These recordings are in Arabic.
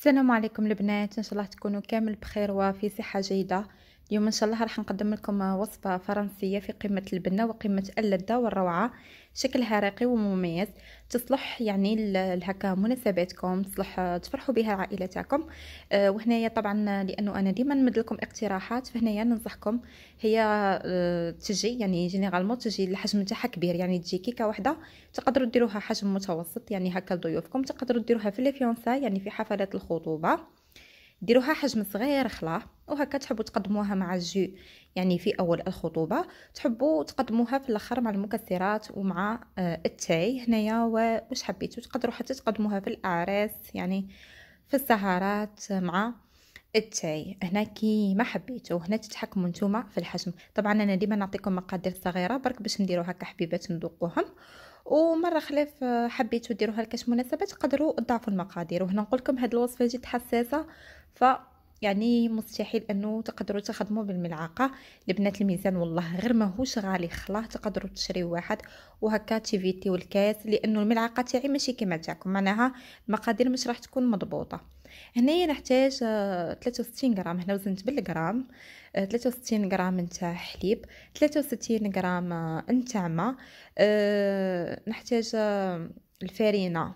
السلام عليكم البنات ان شاء الله تكونوا كامل بخير وفي صحه جيده اليوم ان شاء الله راح نقدم لكم وصفه فرنسيه في قمه البنه وقمه اللذه والروعه شكلها راقي ومميز تصلح يعني لهكا مناسباتكم تصلح تفرحوا بها العائله تاعكم أه وهنايا طبعا لانه انا ديما نمد لكم اقتراحات فهنايا ننصحكم هي أه تجي يعني جينيرالمون تجي الحجم تاعها كبير يعني تجي كيكه واحده تقدروا ديروها حجم متوسط يعني هكا لضيوفكم تقدروا ديروها في الفيونسا يعني في حفلات الخطوبه ديروها حجم صغير خلا وهكا تحبوا تقدموها مع الجو يعني في اول الخطوبه تحبوا تقدموها في الاخر مع المكسرات ومع آه، التاي هنايا واش حبيتوا تقدروا حتى تقدموها في الاعراس يعني في السهرات مع التاي هنا كيما حبيتو هنا تتحكموا نتوما في الحجم طبعا انا ديما نعطيكم مقادير صغيره برك باش نديرو هكا حبيبات نذوقوهم ومره خلاف آه، حبيتو ديروها لكاش مناسبه تقدروا تضاعفوا المقادير وهنا نقول لكم هاد الوصفه جد حساسه ف يعني مستحيل انه تقدروا تخدموا بالملعقه لبنات الميزان والله غير ماهوش غالي خلاه تقدروا تشريو واحد وهكا تيفيتي الكاس لانه الملعقه تاعي ماشي كما تاعكم معناها المقادير مش راح تكون مضبوطه هنايا نحتاج 63 آه، غرام هنا وزنت بالغرام 63 آه، غرام نتاع حليب 63 غرام آه، نتاع ماء نحتاج الفارينه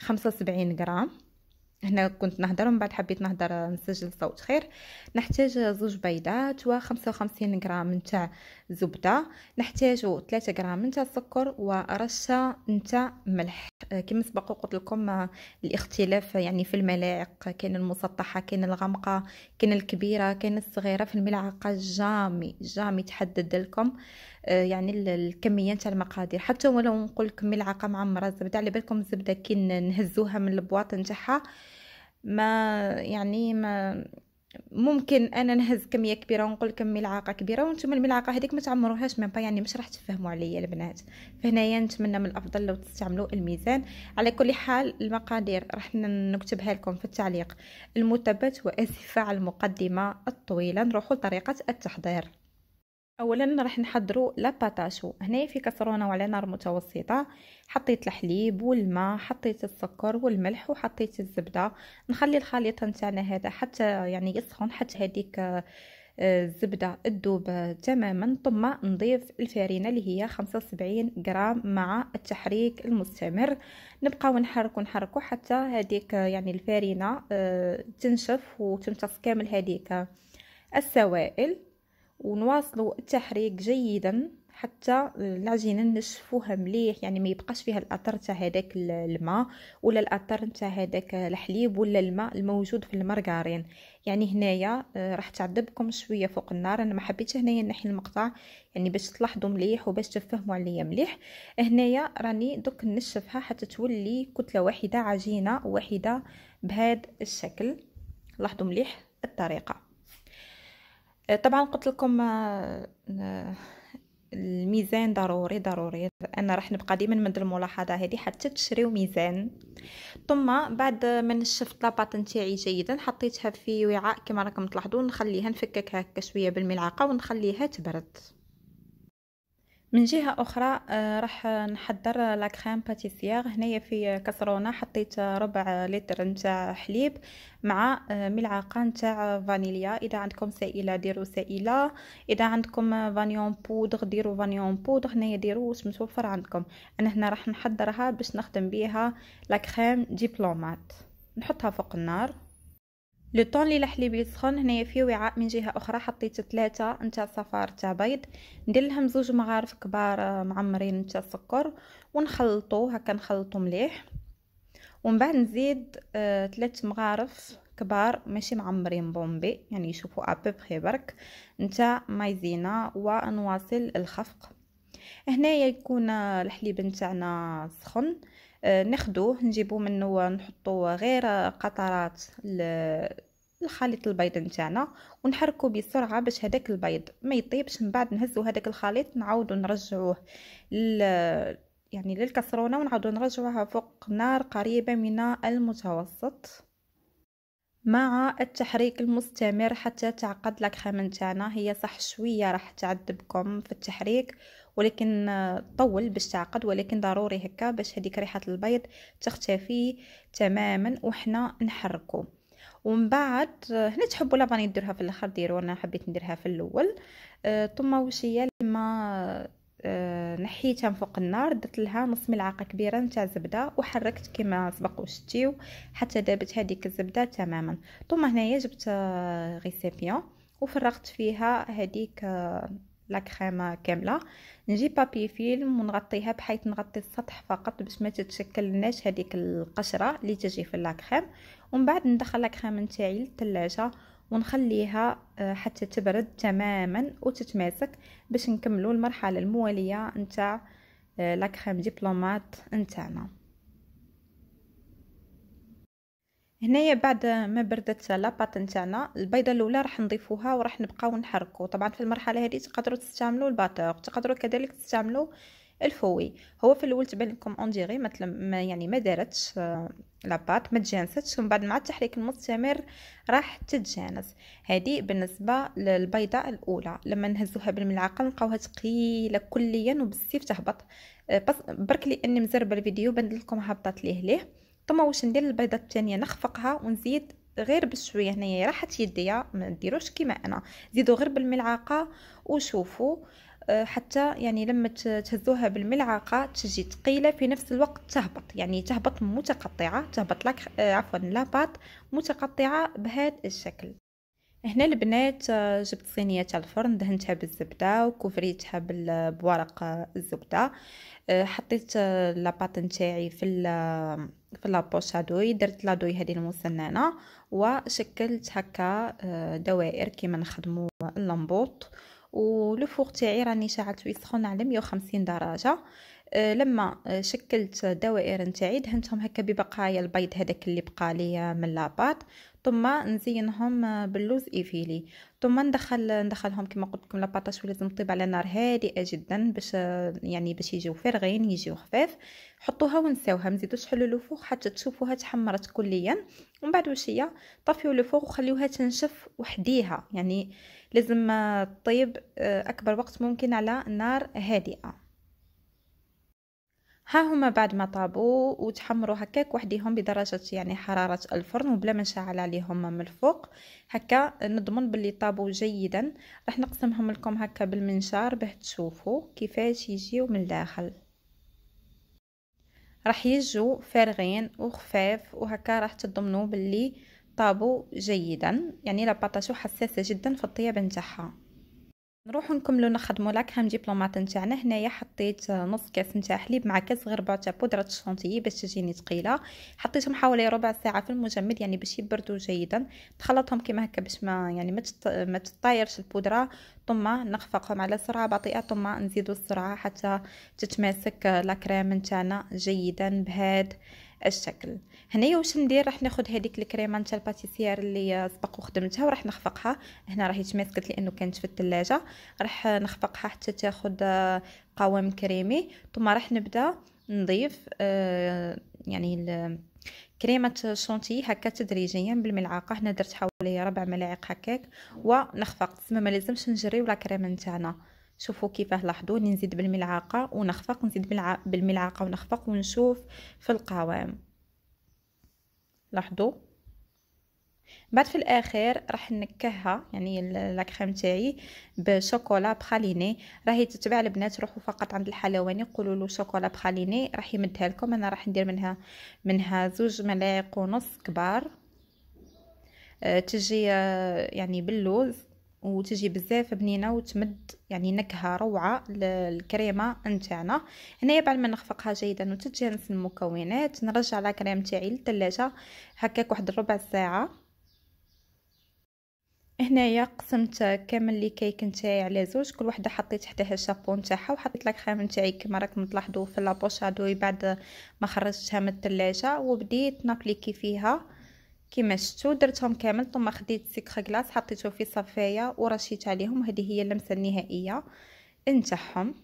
75 غرام هنا كنت نهضر من بعد حبيت نهضر نسجل صوت خير نحتاج زوج بيضات و 55 غرام نتاع زبده نحتاج 3 غرام نتاع السكر ورشه نتاع ملح آه، كما سبق قلت لكم آه، الاختلاف يعني في الملاعق كاين المسطحه كاين الغامقه كاين الكبيره كاين الصغيره في الملعقه جامي جامي تحدد لكم آه، يعني الكميه نتاع المقادير حتى ولو نقول لكم ملعقه معمره الزبده على بالكم الزبده كي نهزوها من البواط نتاعها ما يعني ما ممكن انا نهز كميه كبيره ونقول لكم ملعقه كبيره وانتم الملعقه هذيك ما تعمروهاش با يعني مش راح تفهموا عليا البنات فهنايا نتمنى من الافضل لو تستعملوا الميزان على كل حال المقادير راح نكتبها لكم في التعليق المثبت واسفه على المقدمه الطويله نروحوا لطريقه التحضير اولا راح نحضروا لاباتاشو هنايا في كسرونه وعلى نار متوسطه حطيت الحليب والماء حطيت السكر والملح وحطيت الزبده نخلي الخليط نتاعنا هذا حتى يعني يسخن حتى هذيك آه، الزبده تذوب تماما ثم نضيف الفارينه اللي هي 75 غرام مع التحريك المستمر نبقاو نحركو نحركو حتى هذيك يعني الفارينه آه، تنشف وتمتص كامل هذيك السوائل ونواصلوا التحريك جيدا حتى العجينه نشفوها مليح يعني ما يبقاش فيها الاثر تاع هذاك الماء ولا الاثر تاع هذاك الحليب ولا الماء الموجود في المارغرين يعني هنايا آه، راح تعذبكم شويه فوق النار انا ما حبيتش هنايا نحي المقطع يعني باش تلاحظوا مليح وباش تفهموا عليا مليح هنايا راني دوك نشفها حتى تولي كتله واحده عجينه واحده بهذا الشكل لاحظوا مليح الطريقه طبعا قلت لكم آه، الميزان ضروري ضروري انا راح نبقى ديما من الملاحظه هذه حتى تشريو ميزان ثم بعد ما نشفت لاباط نتاعي جيدا حطيتها في وعاء كما راكم تلاحظون نخليها نفكك هكا شويه بالملعقه ونخليها تبرد من جهة أخرى آه، راح نحضر لا كريم باتيسيير هنايا في كسرونة حطيت ربع لتر نتاع حليب مع آه، ملعقة نتاع فانيليا إذا عندكم سائلة ديروا سائلة إذا عندكم فانيون بودغ ديروا فانيون بودغ هنايا ديروا واش متوفر عندكم أنا هنا راح نحضرها باش نخدم بيها لا كريم ديبلومات نحطها فوق النار لو طون اللي الحليب يسخن هنايا في وعاء من جهه اخرى حطيت ثلاثة نتاع صفار تاع بيض ندير لهم زوج مغارف كبار آه، معمرين نتاع السكر ونخلطو هكا نخلطو مليح ومن بعد نزيد ثلاث آه، مغارف كبار ماشي معمرين بومبي يعني يشوفوا ابوبخي برك نتاع مايزينا ونواصل الخفق هنايا يكون الحليب آه، نتاعنا سخن ناخدوه نجيبو منه ونحطوه غير قطرات الخليط البيض نتاعنا ونحركو بسرعه باش هذاك البيض ما يطيبش من بعد نهزو هذاك الخليط نعاودو نرجعوه ل... يعني للكسرونه ونعاودو نرجعوها فوق نار قريبه من المتوسط مع التحريك المستمر حتى تعقد لاكريم نتاعنا هي صح شويه راح تعذبكم في التحريك ولكن طول باش تعقد ولكن ضروري هكا باش هذيك ريحه البيض تختفي تماما وحنا نحركو ومن بعد آه، هنا تحبوا لافاني ديروها في الاخر ديروا انا حبيت نديرها في الاول الطماوشيه لما آه، نحيتها من فوق النار درت لها نص ملعقه كبيره نتاع زبده وحركت كما سبق وشتيو حتى دابت هذيك الزبده تماما ثم هنايا جبت غيسيبيون آه، وفرغت فيها هذيك لا كريمه كامله نجيب بابي فيلم ونغطيها بحيث نغطي السطح فقط باش ما تتشكلناش هذيك القشره اللي تجي في لا كريم ومن بعد ندخل لا كريم نتاعي للثلاجه ونخليها آه، حتى تبرد تماما وتتماسك باش نكملوا المرحله المواليه نتاع آه، لا كريم ديبلومات نتاعنا هنايا بعد ما بردت لاباط نتاعنا البيضه الاولى راح نضيفوها وراح نبقاو نحركو طبعا في المرحله هذه تقدروا تستعملوا الباتور تقدروا كذلك تستعملوا الفوي هو في الاول تبان لكم اونجيري مثلا ما يعني ما دارتش آه، لاباط ما تجانستش ومن بعد مع التحريك المستمر راح تتجانس هذه بالنسبه للبيضه الاولى لما نهزوها بالملعقه نلقاوها ثقيله كليا وبالسيف تهبط آه، برك لاني مزربه الفيديو بندلكم هبطت ليه ليه ثم واش ندير البيضه الثانيه نخفقها ونزيد غير بشويه هنايا راحت يديا ما ديروش كيما انا زيدوا غير بالملعقه وشوفوا أه، حتى يعني لما تهزوها بالملعقه تجي ثقيله في نفس الوقت تهبط يعني تهبط متقطعه تهبط لك أه، عفوا لاباط متقطعه بهذا الشكل هنا البنات أه، جبت صينيه تاع الفرن دهنتها بالزبده وكفريتها بورق الزبده حطيت لاباط نتاعي في في لابوش هادوي درت لادوي هذه المسننه وشكلت هكا آه، دوائر كيما نخدموا اللمبوط ولو فوق تاعي راني شعلت يسخن على 150 درجه آه، لما آه، شكلت دوائر نتاعي دهنتهم هكا ببقايا البيض هذاك اللي بقى لي من لاباط ثم نزينهم آه، باللوز ايفيلي ثم ندخل ندخلهم كما قلت لكم لاباطاش ولازم تطيب على نار هادئه جدا باش يعني باش يجيو فارغين يجيو خفاف حطوها ونساوها ما حلو حلوا الفوق حتى تشوفوها تحمرت كليا ومن بعد وشيه طفيو الفوق وخليوها تنشف وحديها يعني لازم طيب اكبر وقت ممكن على نار هادئه ها هما بعد ما طابوا وتحمروا هكاك وحديهم بدرجة يعني حرارة الفرن وبلا ما نشعل عليهم من الفوق هكا نضمن باللي طابوا جيدا راح نقسمهم لكم هكا بالمنشار باه تشوفوا كيفاش يجيو من الداخل راح يجوا فارغين وخفاف وهكا راح تضمنوا باللي طابوا جيدا يعني لاباطاشو حساسة جدا في الطياب نتاعها نروحو نكملو نخدمو لاكريم ديبلوماط نتاعنا هنايا حطيت نص كاس نتاع حليب مع كاس غربه تاع بودره الشونتيي باش تجيني تقيلة حطيتهم حوالي ربع ساعه في المجمد يعني باش يبردو جيدا تخلطهم كيما هكا باش ما يعني ما تطايرش البودره ثم نخفقهم على سرعه بطيئه ثم نزيدو السرعه حتى تتماسك لاكريم نتاعنا جيدا بهاد الشكل هنايا واش ندير راح ناخذ هذيك الكريمه نتاع الباتيسيير اللي سبق وخدمتها وراح نخفقها هنا راهي تماسكت لانه كانت في الثلاجه راح نخفقها حتى تاخذ آه، قوام كريمي ثم راح نبدا نضيف آه، يعني كريمه شونتي هكا تدريجيا بالملعقه هنا درت حوالي ربع ملاعق هكاك ونخفق تسمى ما لازمش نجريو لا كريمه نتاعنا شوفوا كيفاه لاحظوا نزيد بالملعقه ونخفق نزيد بالملعقه ونخفق ونشوف في القوام لاحظوا بعد في الاخير راح نكهها يعني لا كريم تاعي بشوكولا بخاليني راهي تتبع البنات روحوا فقط عند الحلواني قولوا له شوكولا بخاليني راح يمدها لكم انا راح ندير منها منها زوج ملاعق ونص كبار آه، تجي آه، يعني باللوز وتجي بزاف بنينه وتمد يعني نكهه روعه للكريمه نتاعنا هنايا بعد ما نخفقها جيدا وتتجانس المكونات نرجع لا كريم تاعي للثلاجه هكاك واحد ربع ساعه هنايا قسمت كامل لي كيك نتاعي على زوج كل وحده حطيت تحتها الشابون نتاعها وحطيت لا كريم نتاعي كما راكم تلاحظوا في لابوشادوي بعد ما خرجتها من الثلاجه وبديت نابليكي فيها كما شفتوا درتهم كامل ثم خديت سكر كلاص حطيته في صفايه ورشيت عليهم هذه هي اللمسه النهائيه نتاعهم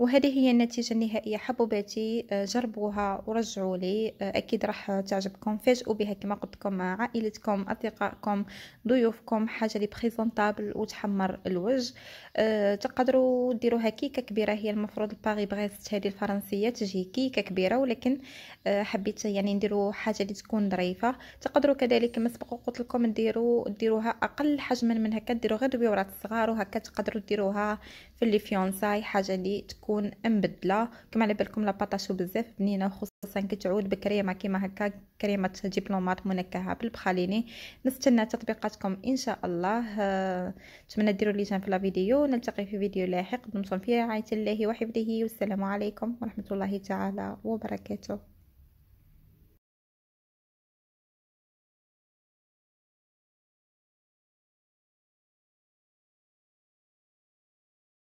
وهذه هي النتيجة النهائية حبوباتي آه، جربوها ورجعوا لي آه، أكيد راح تعجبكم فاجئوا بها كما قلت لكم عائلتكم أصدقائكم ضيوفكم حاجة لي بريزونطابل وتحمر الوجه آه، تقدروا ديروها كيكة كبيرة هي المفروض الباغي بغيست هذه الفرنسية تجي كيكة كبيرة ولكن حبيت يعني نديروا حاجة لي تكون ظريفة تقدروا كذلك كما سبق قلت لكم نديروا ديروها أقل حجما من هكا ديروا غير دبيورات صغار وهكا تقدروا ديروها في فيونساي حاجه اللي تكون مبدله كما على بالكم لاباطاشو بزاف بنينه خصوصا كي تعود بكريمه كيما هكا كريمه ديبلومات منكهه بالبخاليني نستنى تطبيقاتكم ان شاء الله آه، نتمنى ديروا لي جيم في لا فيديو نلتقي في فيديو لاحق دمتم في رعايه الله وحفظه والسلام عليكم ورحمه الله تعالى وبركاته